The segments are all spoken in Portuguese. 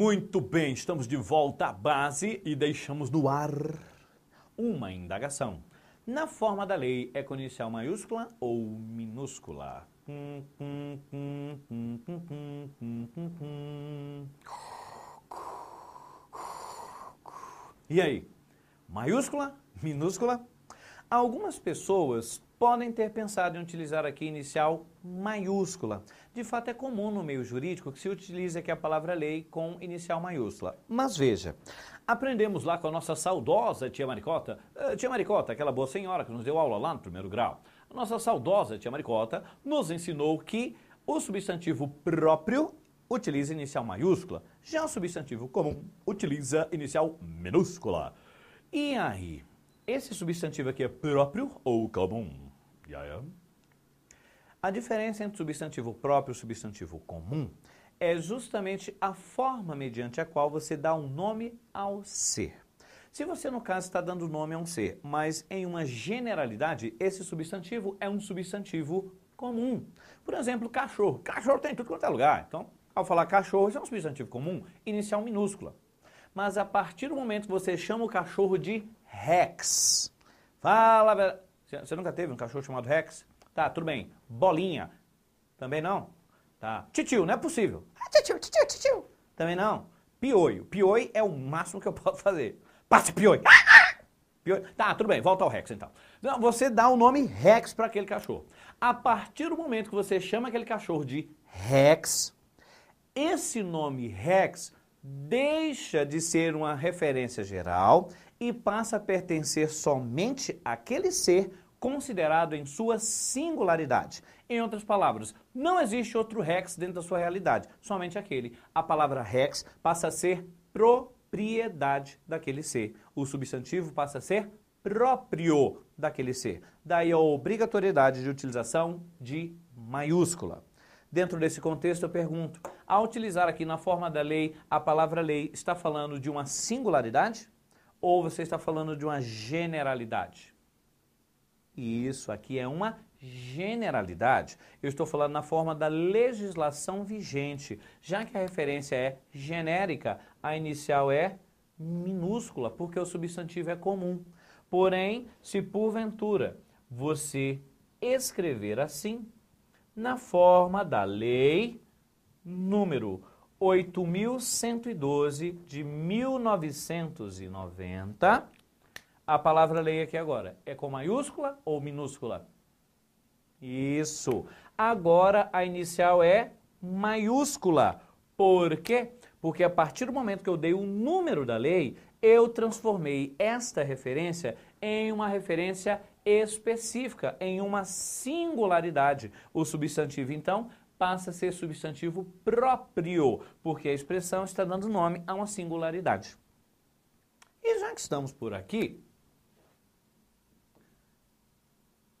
Muito bem, estamos de volta à base e deixamos no ar uma indagação. Na forma da lei, é com inicial maiúscula ou minúscula? Hum, hum, hum, e aí? Maiúscula? Minúscula? Algumas pessoas podem ter pensado em utilizar aqui inicial maiúscula. De fato, é comum no meio jurídico que se utilize aqui a palavra lei com inicial maiúscula. Mas veja, aprendemos lá com a nossa saudosa tia Maricota, eh, tia Maricota, aquela boa senhora que nos deu aula lá no primeiro grau, a nossa saudosa tia Maricota nos ensinou que o substantivo próprio utiliza inicial maiúscula, já o substantivo comum utiliza inicial minúscula. E aí, esse substantivo aqui é próprio ou comum? Yeah, yeah. A diferença entre substantivo próprio e substantivo comum é justamente a forma mediante a qual você dá um nome ao ser. Se você, no caso, está dando nome a um ser, mas em uma generalidade, esse substantivo é um substantivo comum. Por exemplo, cachorro. Cachorro tem tudo quanto é lugar. Então, ao falar cachorro, isso é um substantivo comum, inicial minúscula. Mas a partir do momento que você chama o cachorro de Rex, fala, você nunca teve um cachorro chamado Rex? Tá, tudo bem. Bolinha. Também não? Tá. Titio, não é possível. Ah, titio, titio, titio. Também não. Pioio. Pioi é o máximo que eu posso fazer. Passe pioi. Ah, ah, pioi. Tá, tudo bem. Volta ao Rex, então. Não, você dá o nome Rex para aquele cachorro. A partir do momento que você chama aquele cachorro de Rex, esse nome Rex deixa de ser uma referência geral e passa a pertencer somente àquele ser considerado em sua singularidade. Em outras palavras, não existe outro Rex dentro da sua realidade, somente aquele. A palavra Rex passa a ser propriedade daquele ser. O substantivo passa a ser próprio daquele ser. Daí a obrigatoriedade de utilização de maiúscula. Dentro desse contexto, eu pergunto: ao utilizar aqui na forma da lei a palavra lei, está falando de uma singularidade? Ou você está falando de uma generalidade? E isso aqui é uma generalidade. Eu estou falando na forma da legislação vigente, já que a referência é genérica, a inicial é minúscula, porque o substantivo é comum. Porém, se porventura você escrever assim, na forma da lei número 8112 de 1990, a palavra lei aqui agora. É com maiúscula ou minúscula? Isso. Agora a inicial é maiúscula. Por quê? Porque a partir do momento que eu dei o número da lei, eu transformei esta referência em uma referência específica, em uma singularidade. O substantivo, então, passa a ser substantivo próprio, porque a expressão está dando nome a uma singularidade. E já que estamos por aqui,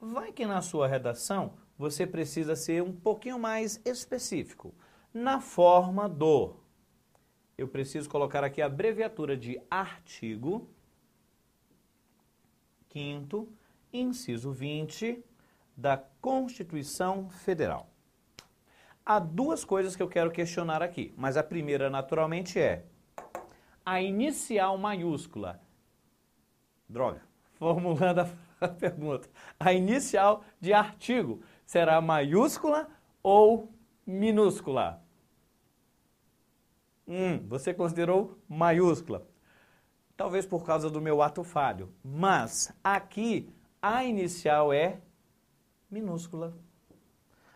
Vai que na sua redação você precisa ser um pouquinho mais específico. Na forma do, eu preciso colocar aqui a abreviatura de artigo, quinto, inciso 20 da Constituição Federal. Há duas coisas que eu quero questionar aqui, mas a primeira naturalmente é a inicial maiúscula. Droga, formulando a a pergunta. A inicial de artigo será maiúscula ou minúscula? Hum, você considerou maiúscula. Talvez por causa do meu ato falho. Mas aqui a inicial é minúscula.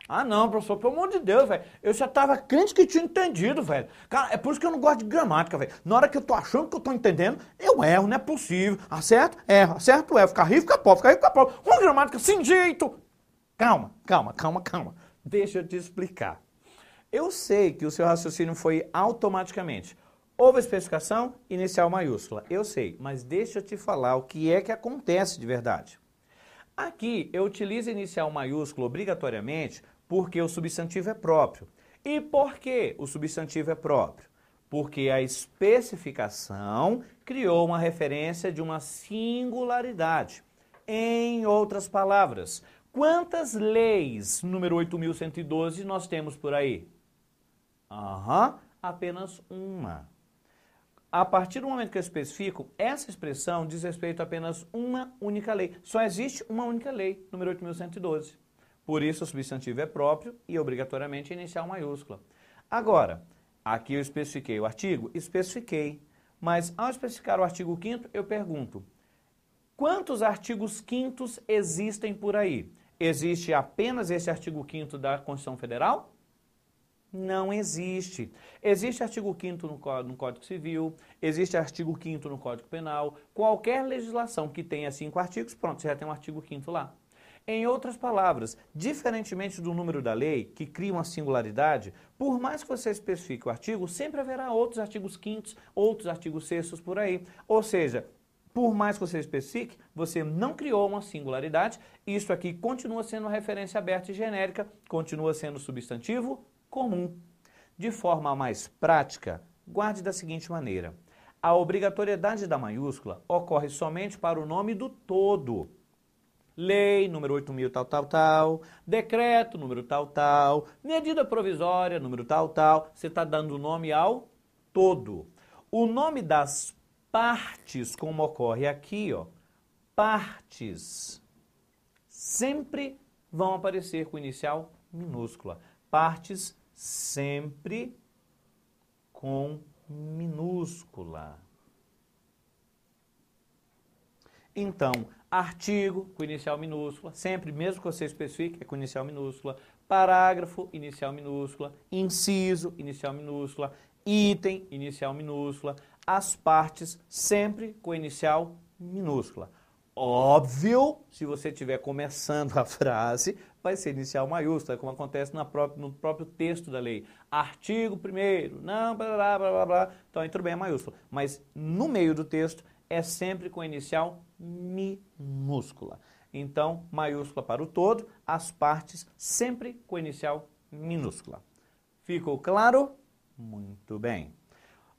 Ah, não, professor, pelo amor de Deus, velho. Eu já tava crente que tinha entendido, velho. Cara, é por isso que eu não gosto de gramática, velho. Na hora que eu tô achando que eu tô entendendo, eu erro, não é possível. Acerto? Ah, erro. Acerto? Ah, erro. Fica rico, fica pobre. Fica rico, fica pobre. Uma gramática sem jeito. Calma, calma, calma, calma. Deixa eu te explicar. Eu sei que o seu raciocínio foi automaticamente. Houve especificação, inicial maiúscula. Eu sei, mas deixa eu te falar o que é que acontece de verdade. Aqui eu utilizo inicial maiúsculo obrigatoriamente porque o substantivo é próprio. E por que o substantivo é próprio? Porque a especificação criou uma referência de uma singularidade. Em outras palavras, quantas leis número 8112 nós temos por aí? Aham, apenas uma. A partir do momento que eu especifico, essa expressão diz respeito a apenas uma única lei. Só existe uma única lei, número 8112. Por isso, o substantivo é próprio e obrigatoriamente inicial maiúscula. Agora, aqui eu especifiquei o artigo? Especifiquei. Mas ao especificar o artigo 5 eu pergunto, quantos artigos 5 existem por aí? Existe apenas esse artigo 5 da Constituição Federal? Não existe. Existe artigo 5 no Código Civil, existe artigo 5 no Código Penal, qualquer legislação que tenha cinco artigos, pronto, você já tem um artigo 5 lá. Em outras palavras, diferentemente do número da lei, que cria uma singularidade, por mais que você especifique o artigo, sempre haverá outros artigos quintos, outros artigos sextos por aí. Ou seja, por mais que você especifique, você não criou uma singularidade, isso aqui continua sendo uma referência aberta e genérica, continua sendo substantivo comum. De forma mais prática, guarde da seguinte maneira: a obrigatoriedade da maiúscula ocorre somente para o nome do todo lei número 8000 tal tal tal, decreto número tal tal, medida provisória número tal tal, você está dando nome ao todo. O nome das partes, como ocorre aqui, ó, partes, sempre vão aparecer com inicial minúscula. Partes sempre com minúscula. Então, Artigo com inicial minúscula, sempre, mesmo que você especifique, é com inicial minúscula. Parágrafo, inicial minúscula. Inciso, inicial minúscula. Item, inicial minúscula. As partes, sempre com inicial minúscula. Óbvio, se você estiver começando a frase, vai ser inicial maiúscula, como acontece própria, no próprio texto da lei. Artigo primeiro, não, blá, blá, blá, blá, blá. Então, aí tudo bem, é maiúscula. Mas no meio do texto é sempre com inicial minúscula. Então, maiúscula para o todo, as partes sempre com inicial minúscula. Ficou claro? Muito bem.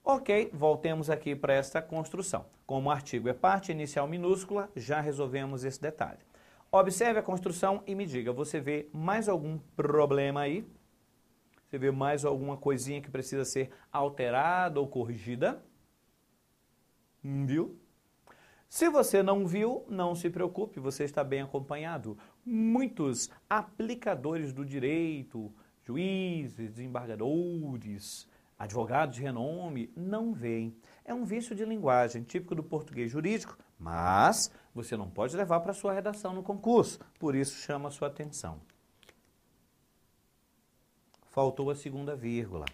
Ok, voltemos aqui para esta construção. Como o artigo é parte inicial minúscula, já resolvemos esse detalhe. Observe a construção e me diga, você vê mais algum problema aí? Você vê mais alguma coisinha que precisa ser alterada ou corrigida? Hum, viu? Se você não viu, não se preocupe, você está bem acompanhado. Muitos aplicadores do direito, juízes, desembargadores, advogados de renome, não veem. É um vício de linguagem típico do português jurídico, mas você não pode levar para sua redação no concurso, por isso chama sua atenção. Faltou a segunda vírgula.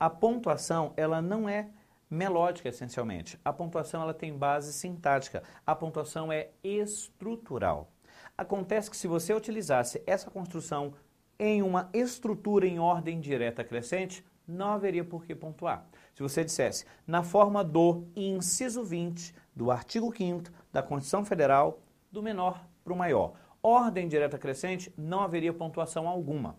A pontuação, ela não é melódica essencialmente. A pontuação ela tem base sintática. A pontuação é estrutural. Acontece que se você utilizasse essa construção em uma estrutura em ordem direta crescente, não haveria por que pontuar. Se você dissesse na forma do inciso 20 do artigo 5 da Constituição Federal, do menor para o maior, ordem direta crescente, não haveria pontuação alguma.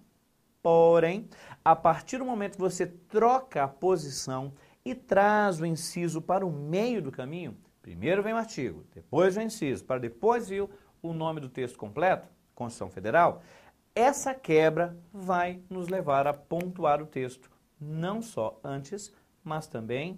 Porém, a partir do momento que você troca a posição e traz o inciso para o meio do caminho, primeiro vem o artigo, depois o inciso, para depois vir o nome do texto completo, Constituição Federal, essa quebra vai nos levar a pontuar o texto, não só antes, mas também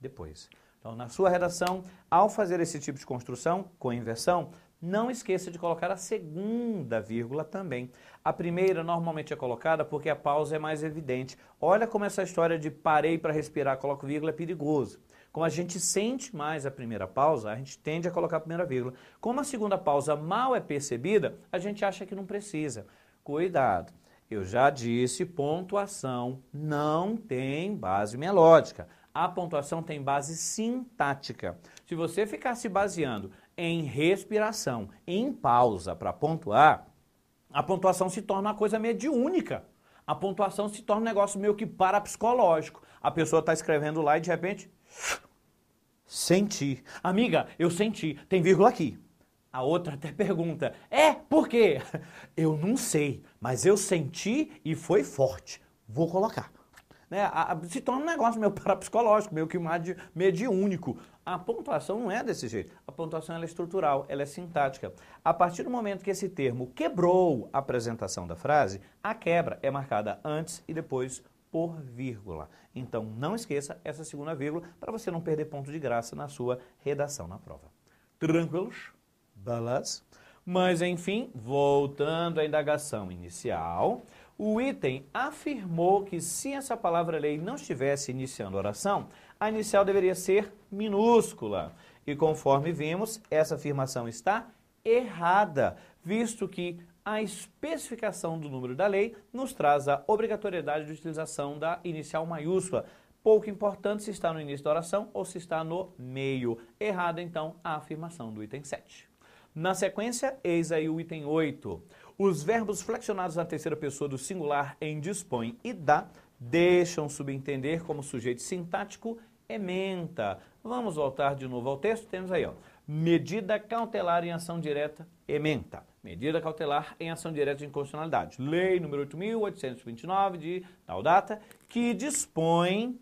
depois. Então, na sua redação, ao fazer esse tipo de construção com inversão, não esqueça de colocar a segunda vírgula também. A primeira normalmente é colocada porque a pausa é mais evidente. Olha como essa história de parei para respirar, coloco vírgula é perigoso. Como a gente sente mais a primeira pausa, a gente tende a colocar a primeira vírgula. Como a segunda pausa mal é percebida, a gente acha que não precisa. Cuidado. Eu já disse, pontuação não tem base melódica. A pontuação tem base sintática. Se você ficar se baseando em respiração, em pausa para pontuar, a pontuação se torna uma coisa mediúnica. A pontuação se torna um negócio meio que parapsicológico. A pessoa está escrevendo lá e de repente. Senti. Amiga, eu senti. Tem vírgula aqui. A outra até pergunta: É, por quê? Eu não sei, mas eu senti e foi forte. Vou colocar. Né? A, a, se torna um negócio meio parapsicológico, meio que mais de, mediúnico. A pontuação não é desse jeito. A pontuação é estrutural, ela é sintática. A partir do momento que esse termo quebrou a apresentação da frase, a quebra é marcada antes e depois por vírgula. Então não esqueça essa segunda vírgula para você não perder ponto de graça na sua redação na prova. Tranquilos? Balas? Mas enfim, voltando à indagação inicial, o item afirmou que se essa palavra lei não estivesse iniciando oração, a inicial deveria ser minúscula. E conforme vimos, essa afirmação está errada, visto que a especificação do número da lei nos traz a obrigatoriedade de utilização da inicial maiúscula. Pouco importante se está no início da oração ou se está no meio. Errada, então, a afirmação do item 7. Na sequência, eis aí o item 8. Os verbos flexionados na terceira pessoa do singular em dispõe e dá deixam subentender como sujeito sintático ementa. Vamos voltar de novo ao texto, temos aí, ó. Medida cautelar em ação direta, ementa. Medida cautelar em ação direta de inconstitucionalidade. Lei número 8.829, de tal data, que dispõe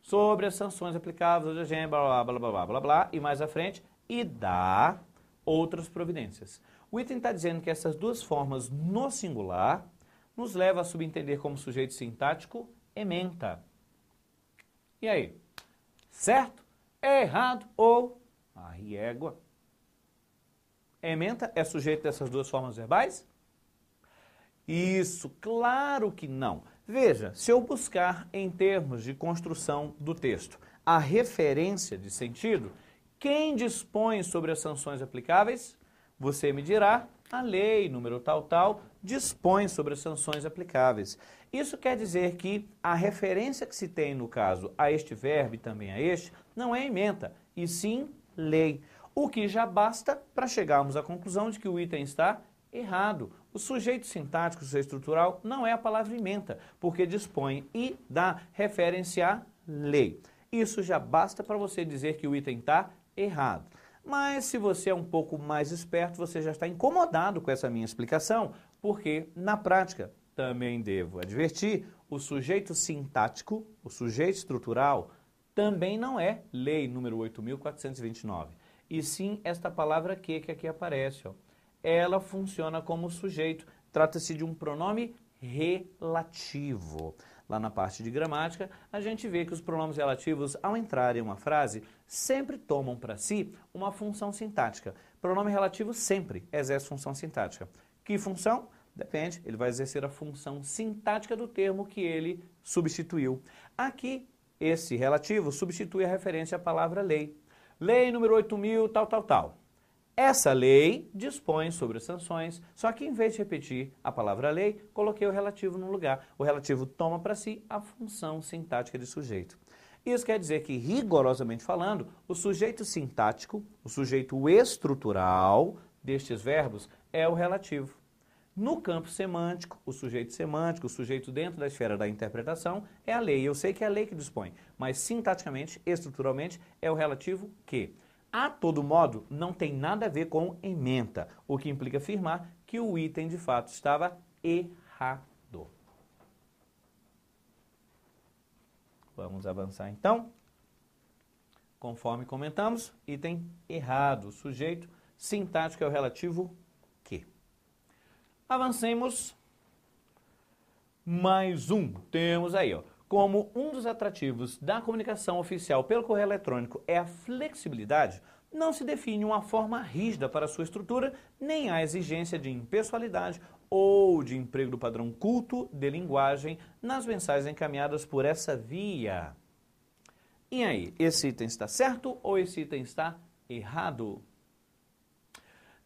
sobre as sanções aplicáveis, blá, blá, blá, blá, blá, blá, blá, e mais à frente, e dá outras providências. O item está dizendo que essas duas formas no singular nos leva a subentender como sujeito sintático ementa. E aí? certo, é errado ou aí É Ementa é sujeito dessas duas formas verbais? Isso, claro que não. Veja, se eu buscar em termos de construção do texto a referência de sentido, quem dispõe sobre as sanções aplicáveis? Você me dirá a lei número tal tal dispõe sobre as sanções aplicáveis. Isso quer dizer que a referência que se tem no caso a este verbo e também a este não é emenda, e sim lei, o que já basta para chegarmos à conclusão de que o item está errado. O sujeito sintático, o sujeito estrutural, não é a palavra emenda, porque dispõe e dá referência à lei. Isso já basta para você dizer que o item está errado. Mas se você é um pouco mais esperto, você já está incomodado com essa minha explicação, porque na prática, também devo advertir, o sujeito sintático, o sujeito estrutural, também não é lei número 8.429, e sim esta palavra que que aqui aparece. Ó. Ela funciona como sujeito, trata-se de um pronome relativo lá na parte de gramática, a gente vê que os pronomes relativos, ao entrar em uma frase, sempre tomam para si uma função sintática. Pronome relativo sempre exerce função sintática. Que função? Depende, ele vai exercer a função sintática do termo que ele substituiu. Aqui, esse relativo substitui a referência à palavra lei. Lei número 8.000, tal, tal, tal. Essa lei dispõe sobre sanções, só que em vez de repetir a palavra lei, coloquei o relativo no lugar. O relativo toma para si a função sintática de sujeito. Isso quer dizer que, rigorosamente falando, o sujeito sintático, o sujeito estrutural destes verbos é o relativo. No campo semântico, o sujeito semântico, o sujeito dentro da esfera da interpretação, é a lei. Eu sei que é a lei que dispõe, mas sintaticamente, estruturalmente, é o relativo que. A todo modo, não tem nada a ver com ementa, o que implica afirmar que o item de fato estava errado. Vamos avançar então. Conforme comentamos, item errado, sujeito sintático é o relativo que. Avancemos mais um. Temos aí, ó como um dos atrativos da comunicação oficial pelo correio eletrônico é a flexibilidade, não se define uma forma rígida para sua estrutura, nem há exigência de impessoalidade ou de emprego do padrão culto de linguagem nas mensagens encaminhadas por essa via. E aí, esse item está certo ou esse item está errado?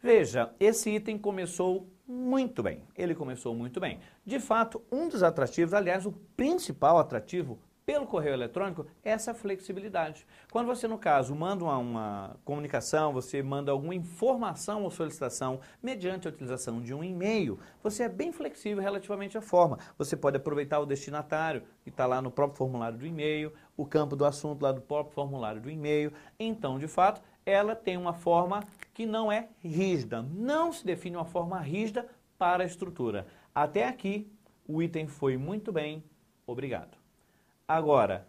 Veja, esse item começou muito bem. Ele começou muito bem. De fato, um dos atrativos, aliás, o principal atrativo pelo correio eletrônico é essa flexibilidade. Quando você, no caso, manda uma, uma, comunicação, você manda alguma informação ou solicitação mediante a utilização de um e-mail, você é bem flexível relativamente à forma. Você pode aproveitar o destinatário, que está lá no próprio formulário do e-mail, o campo do assunto lá do próprio formulário do e-mail. Então, de fato, ela tem uma forma que não é rígida. Não se define uma forma rígida para a estrutura. Até aqui, o item foi muito bem, obrigado. Agora,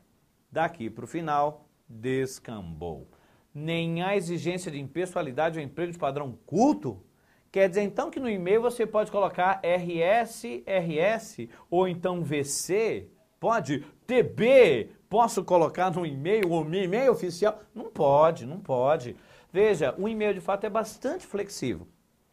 daqui para o final, descambou. Nem a exigência de impessoalidade ou emprego de padrão culto? Quer dizer então que no e-mail você pode colocar RS, RS ou então VC? Pode? TB? Posso colocar no e-mail ou no e-mail oficial? Não pode, não pode. Veja, o e-mail de fato é bastante flexível.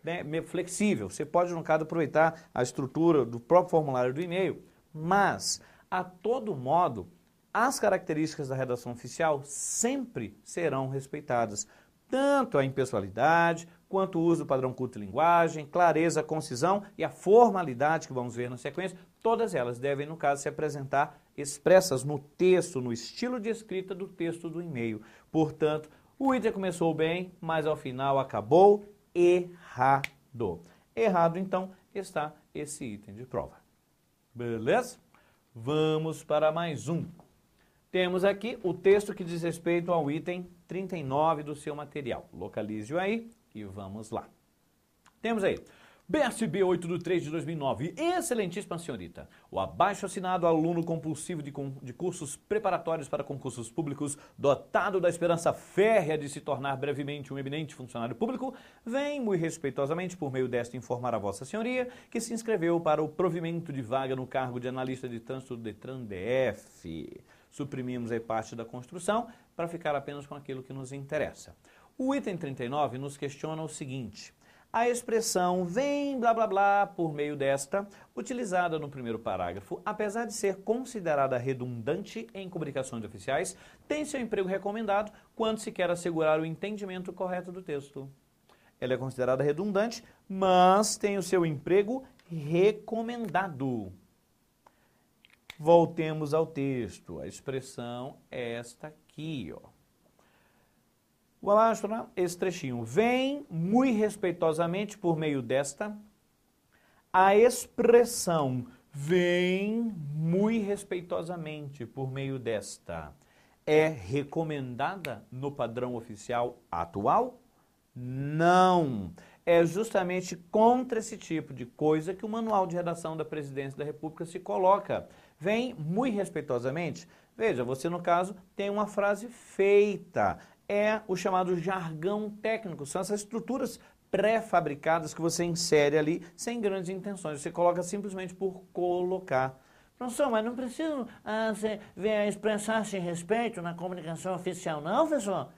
Né? Flexível, você pode, no caso, aproveitar a estrutura do próprio formulário do e-mail, mas, a todo modo, as características da redação oficial sempre serão respeitadas, tanto a impessoalidade, quanto o uso do padrão culto e linguagem, clareza, concisão e a formalidade que vamos ver na sequência, todas elas devem, no caso, se apresentar expressas no texto, no estilo de escrita do texto do e-mail. Portanto, o Inter começou bem, mas ao final acabou errado. Errado, então, está esse item de prova. Beleza? Vamos para mais um. Temos aqui o texto que diz respeito ao item 39 do seu material. Localize-o aí e vamos lá. Temos aí BSB 8 do 3 de 2009. Excelentíssima senhorita. O abaixo assinado aluno compulsivo de, de cursos preparatórios para concursos públicos, dotado da esperança férrea de se tornar brevemente um eminente funcionário público, vem muito respeitosamente, por meio desta, informar a Vossa Senhoria que se inscreveu para o provimento de vaga no cargo de analista de trânsito do Detran DF. Suprimimos a parte da construção para ficar apenas com aquilo que nos interessa. O item 39 nos questiona o seguinte. A expressão vem blá blá blá por meio desta, utilizada no primeiro parágrafo, apesar de ser considerada redundante em comunicações oficiais, tem seu emprego recomendado quando se quer assegurar o entendimento correto do texto. Ela é considerada redundante, mas tem o seu emprego recomendado. Voltemos ao texto. A expressão é esta aqui, ó o lá esse trechinho. Vem, muito respeitosamente, por meio desta, a expressão vem, muito respeitosamente, por meio desta, é recomendada no padrão oficial atual? Não. É justamente contra esse tipo de coisa que o Manual de Redação da Presidência da República se coloca. Vem, muito respeitosamente, Veja, você no caso tem uma frase feita é o chamado jargão técnico. São essas estruturas pré-fabricadas que você insere ali sem grandes intenções. Você coloca simplesmente por colocar. Professor, mas não preciso ah, expressar-se respeito na comunicação oficial, não, professor?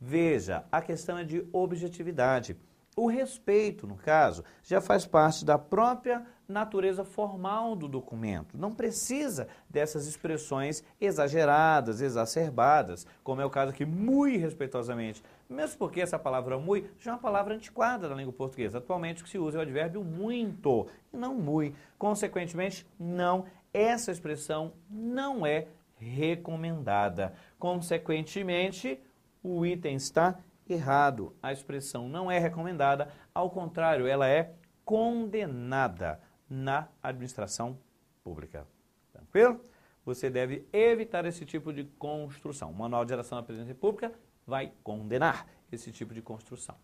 Veja, a questão é de objetividade. O respeito, no caso, já faz parte da própria natureza formal do documento. Não precisa dessas expressões exageradas, exacerbadas, como é o caso aqui, muito respeitosamente. Mesmo porque essa palavra muito já é uma palavra antiquada na língua portuguesa. Atualmente o que se usa é o advérbio muito, e não muito. Consequentemente, não, essa expressão não é recomendada. Consequentemente, o item está errado. A expressão não é recomendada, ao contrário, ela é condenada na administração pública. Tranquilo? Você deve evitar esse tipo de construção. O Manual de Geração da Presidência Pública vai condenar esse tipo de construção.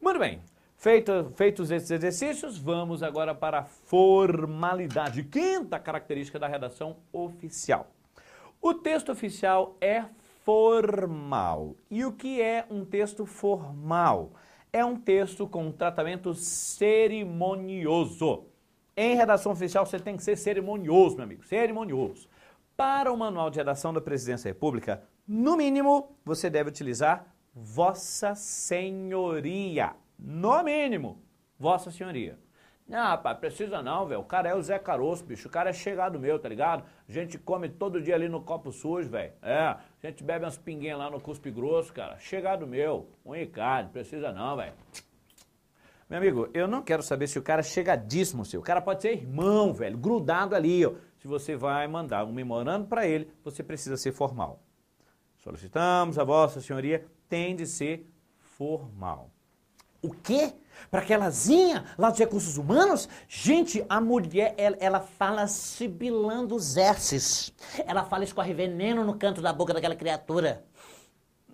Muito bem, Feito, feitos esses exercícios, vamos agora para a formalidade, quinta característica da redação oficial. O texto oficial é formal. E o que é um texto formal? É um texto com um tratamento cerimonioso. Em redação oficial você tem que ser cerimonioso, meu amigo, cerimonioso. Para o manual de redação da Presidência da República, no mínimo, você deve utilizar Vossa Senhoria. No mínimo, Vossa Senhoria. Ah, rapaz, precisa não, velho. O cara é o Zé Caroço, bicho. O cara é chegado meu, tá ligado? A gente come todo dia ali no copo sujo, velho. É. A gente bebe umas pinguinhas lá no cuspe grosso, cara. Chegado meu, um não precisa não, velho. Meu amigo, eu não quero saber se o cara é chegadíssimo seu. O cara pode ser irmão, velho, grudado ali, ó. Se você vai mandar um memorando para ele, você precisa ser formal. Solicitamos a vossa senhoria, tem de ser formal. O quê? Para aquelazinha lá dos recursos humanos? Gente, a mulher, ela, ela fala sibilando os S's. Ela fala escorre veneno no canto da boca daquela criatura.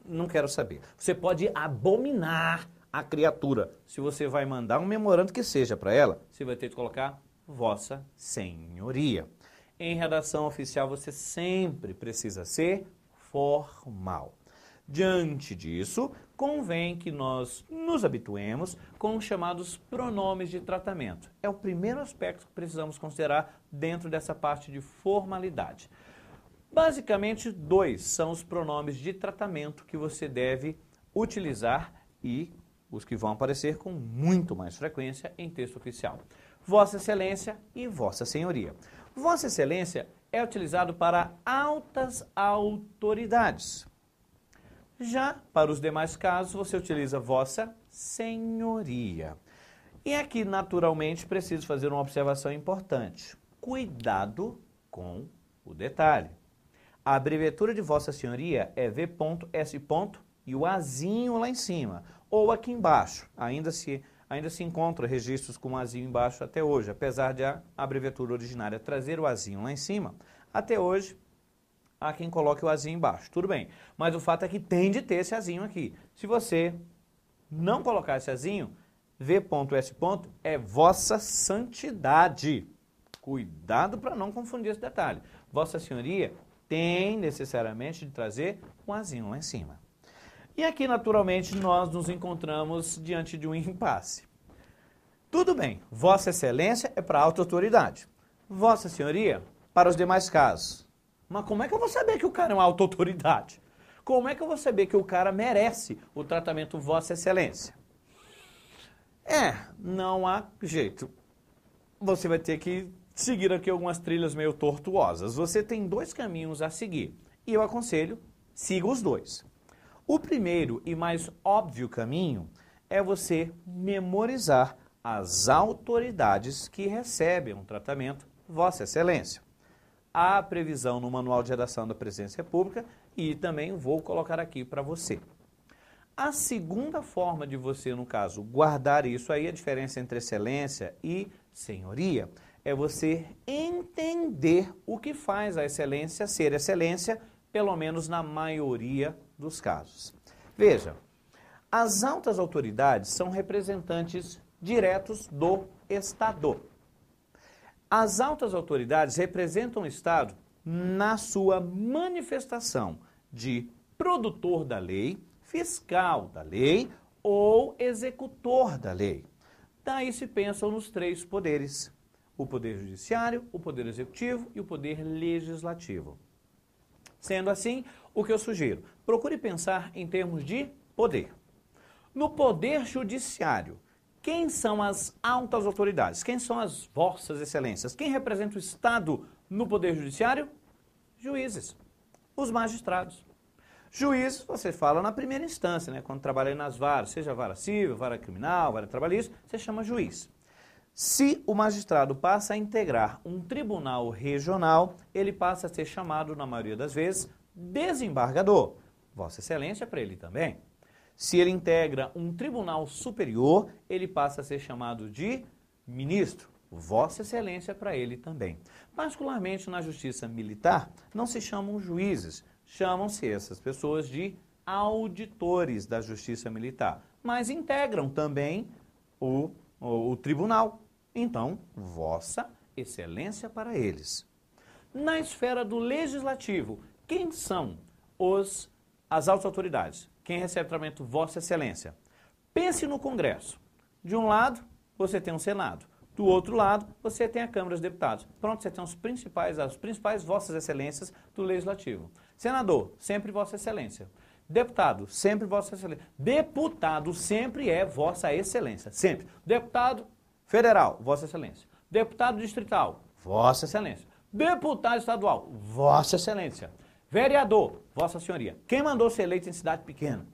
Não quero saber. Você pode abominar a criatura. Se você vai mandar um memorando que seja para ela, você vai ter que colocar Vossa Senhoria. Em redação oficial, você sempre precisa ser formal. Diante disso, convém que nós nos habituemos com os chamados pronomes de tratamento. É o primeiro aspecto que precisamos considerar dentro dessa parte de formalidade. Basicamente, dois são os pronomes de tratamento que você deve utilizar e os que vão aparecer com muito mais frequência em texto oficial. Vossa Excelência e Vossa Senhoria. Vossa Excelência é utilizado para altas autoridades. Já para os demais casos, você utiliza vossa senhoria. E aqui, naturalmente, preciso fazer uma observação importante. Cuidado com o detalhe. A abreviatura de vossa senhoria é V.S. e o azinho lá em cima, ou aqui embaixo. Ainda se, ainda se encontra registros com o azinho embaixo até hoje, apesar de a abreviatura originária trazer o azinho lá em cima. Até hoje, há quem coloque o azinho embaixo. Tudo bem. Mas o fato é que tem de ter esse azinho aqui. Se você não colocar esse azinho, V.S. é vossa santidade. Cuidado para não confundir esse detalhe. Vossa Senhoria tem necessariamente de trazer um azinho lá em cima. E aqui, naturalmente, nós nos encontramos diante de um impasse. Tudo bem, Vossa Excelência é para a alta autoridade. Vossa Senhoria, para os demais casos. Mas como é que eu vou saber que o cara é uma autoautoridade? Como é que eu vou saber que o cara merece o tratamento Vossa Excelência? É, não há jeito. Você vai ter que seguir aqui algumas trilhas meio tortuosas. Você tem dois caminhos a seguir e eu aconselho, siga os dois. O primeiro e mais óbvio caminho é você memorizar as autoridades que recebem um tratamento Vossa Excelência há previsão no Manual de redação da Presidência Pública e também vou colocar aqui para você. A segunda forma de você, no caso, guardar isso aí, a diferença entre excelência e senhoria, é você entender o que faz a excelência ser excelência, pelo menos na maioria dos casos. Veja, as altas autoridades são representantes diretos do Estado. As altas autoridades representam o Estado na sua manifestação de produtor da lei, fiscal da lei ou executor da lei. Daí se pensam nos três poderes: o poder judiciário, o poder executivo e o poder legislativo. Sendo assim, o que eu sugiro? Procure pensar em termos de poder. No poder judiciário, quem são as altas autoridades? Quem são as vossas excelências? Quem representa o Estado no Poder Judiciário? Juízes, os magistrados. Juiz, você fala na primeira instância, né? quando trabalha nas varas, seja vara civil, vara criminal, vara trabalhista, você chama juiz. Se o magistrado passa a integrar um tribunal regional, ele passa a ser chamado, na maioria das vezes, desembargador. Vossa Excelência é para ele também. Se ele integra um tribunal superior, ele passa a ser chamado de ministro. Vossa Excelência para ele também. Particularmente na justiça militar, não se chamam juízes, chamam-se essas pessoas de auditores da justiça militar, mas integram também o, o, o tribunal. Então, Vossa Excelência para eles. Na esfera do legislativo, quem são os, as altas autoridades? Quem recebe tratamento Vossa Excelência? Pense no Congresso. De um lado, você tem o um Senado. Do outro lado, você tem a Câmara dos Deputados. Pronto, você tem os principais, as principais Vossas Excelências do Legislativo. Senador, sempre Vossa Excelência. Deputado, sempre Vossa Excelência. Deputado sempre é Vossa Excelência. Sempre. Deputado federal, Vossa Excelência. Deputado distrital, Vossa Excelência. Deputado estadual, Vossa Excelência. Vereador, Vossa Senhoria, quem mandou ser eleito em cidade pequena?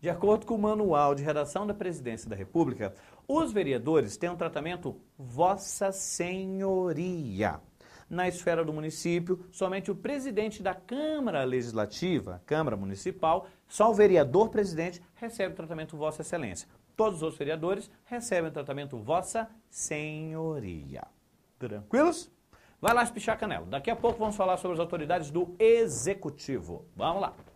De acordo com o manual de redação da Presidência da República, os vereadores têm um tratamento Vossa Senhoria. Na esfera do município, somente o presidente da Câmara Legislativa, Câmara Municipal, só o vereador presidente recebe o tratamento Vossa Excelência. Todos os outros vereadores recebem o tratamento Vossa Senhoria. Tranquilos? Vai lá espichar a canela. Daqui a pouco vamos falar sobre as autoridades do executivo. Vamos lá.